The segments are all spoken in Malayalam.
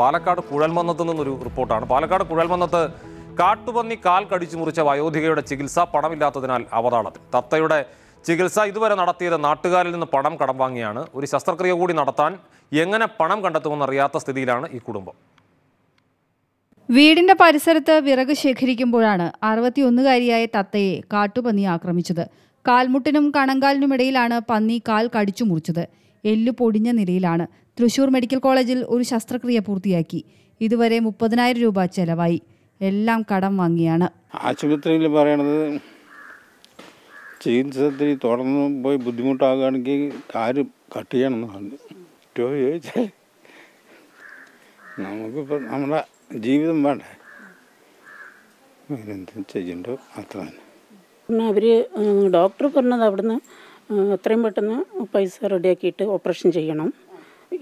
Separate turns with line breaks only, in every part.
പാലക്കാട് കുഴൽമന്നത്ത് നിന്നൊരു റിപ്പോർട്ടാണ് പാലക്കാട് കുഴൽമന്നത്ത് കാട്ടുപന്നി കാൽ കടിച്ചു മുറിച്ച വയോധികയുടെ ചികിത്സ പണമില്ലാത്തതിനാൽ അവതാളത്തിൽ തത്തയുടെ ചികിത്സ ഇതുവരെ നടത്തിയത് നാട്ടുകാരിൽ നിന്ന് പണം കടം വാങ്ങിയാണ് ഒരു ശസ്ത്രക്രിയ കൂടി നടത്താൻ എങ്ങനെ പണം കണ്ടെത്തുമെന്നറിയാത്ത സ്ഥിതിയിലാണ് ഈ കുടുംബം
വീടിന്റെ പരിസരത്ത് വിറക് ശേഖരിക്കുമ്പോഴാണ് അറുപത്തിയൊന്നുകാരിയായ തത്തയെ കാട്ടുപന്നി ആക്രമിച്ചത് കാൽമുട്ടിനും കണങ്കാലിനുമിടയിലാണ് പന്നി കാൽ കടിച്ചു മുറിച്ചത് എല്ല് പൊടിഞ്ഞ നിലയിലാണ് തൃശൂർ മെഡിക്കൽ കോളേജിൽ ഒരു ശസ്ത്രക്രിയ പൂർത്തിയാക്കി ഇതുവരെ മുപ്പതിനായിരം രൂപ ചെലവായി എല്ലാം കടം വാങ്ങിയാണ്
ആശുപത്രിയിൽ പറയണത് ചികിത്സത്തിൽ തുടർന്ന് പോയി ബുദ്ധിമുട്ടാകുകയാണെങ്കിൽ കാര് കട്ട് ചെയ്യണമെന്ന് ഏറ്റവും ചോദിച്ചാൽ നമുക്കിപ്പോൾ നമ്മുടെ ജീവിതം വേണ്ടേ ചെയ്യണ്ടോ അത്ര തന്നെ
അവർ ഡോക്ടർ പറഞ്ഞത് അവിടുന്ന് എത്രയും പെട്ടെന്ന് പൈസ റെഡിയാക്കിയിട്ട് ഓപ്പറേഷൻ ചെയ്യണം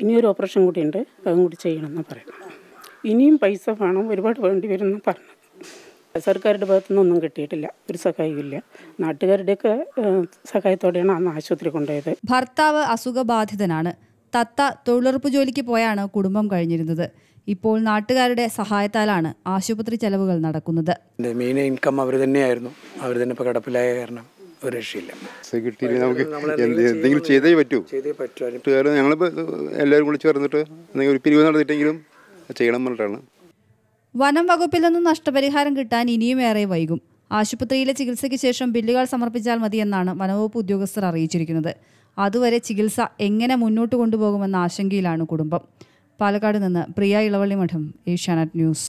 ഇനിയൊരു ഓപ്പറേഷൻ കൂടിയുണ്ട് അതും കൂടി ചെയ്യണം എന്ന് പറയണം ഇനിയും പൈസ വേണം ഒരുപാട് വേണ്ടി വരും പറഞ്ഞു സർക്കാരുടെ ഭാഗത്തു ഒന്നും കിട്ടിയിട്ടില്ല ഒരു ഇല്ല നാട്ടുകാരുടെയൊക്കെ സഹായത്തോടെയാണ് അന്ന് ആശുപത്രി കൊണ്ടുപോയത്
ഭർത്താവ് അസുഖബാധിതനാണ് തത്ത തൊഴിലുറപ്പ് ജോലിക്ക് പോയാണ് കുടുംബം കഴിഞ്ഞിരുന്നത് ഇപ്പോൾ നാട്ടുകാരുടെ സഹായത്താലാണ് ആശുപത്രി ചെലവുകൾ നടക്കുന്നത്
മെയിൻ ഇൻകം അവർ തന്നെയായിരുന്നു അവർ തന്നെ ഇപ്പോൾ കിടപ്പിലായ കാരണം ഒരു രക്ഷയില്ല നമുക്ക് എന്തെങ്കിലും ചെയ്തേ പറ്റൂ ചെയ്തേ പറ്റും ഞങ്ങളിപ്പോൾ എല്ലാവരും കൂടി ചേർന്നിട്ട് എന്തെങ്കിലും ഒരു പിരിവ് നടന്നിട്ടെങ്കിലും ചെയ്യണം പറഞ്ഞിട്ടാണ്
വനം വകുപ്പിൽ നിന്നും നഷ്ടപരിഹാരം കിട്ടാൻ ഇനിയും ഏറെ വൈകും ആശുപത്രിയിലെ ചികിത്സയ്ക്ക് ശേഷം ബില്ലുകൾ സമർപ്പിച്ചാൽ മതിയെന്നാണ് വനവകുപ്പ് ഉദ്യോഗസ്ഥർ അറിയിച്ചിരിക്കുന്നത് അതുവരെ ചികിത്സ എങ്ങനെ മുന്നോട്ട് കൊണ്ടുപോകുമെന്ന ആശങ്കയിലാണ് കുടുംബം പാലക്കാട് നിന്ന് പ്രിയ ഇളവള്ളി മഠം ഏഷ്യാനെറ്റ് ന്യൂസ്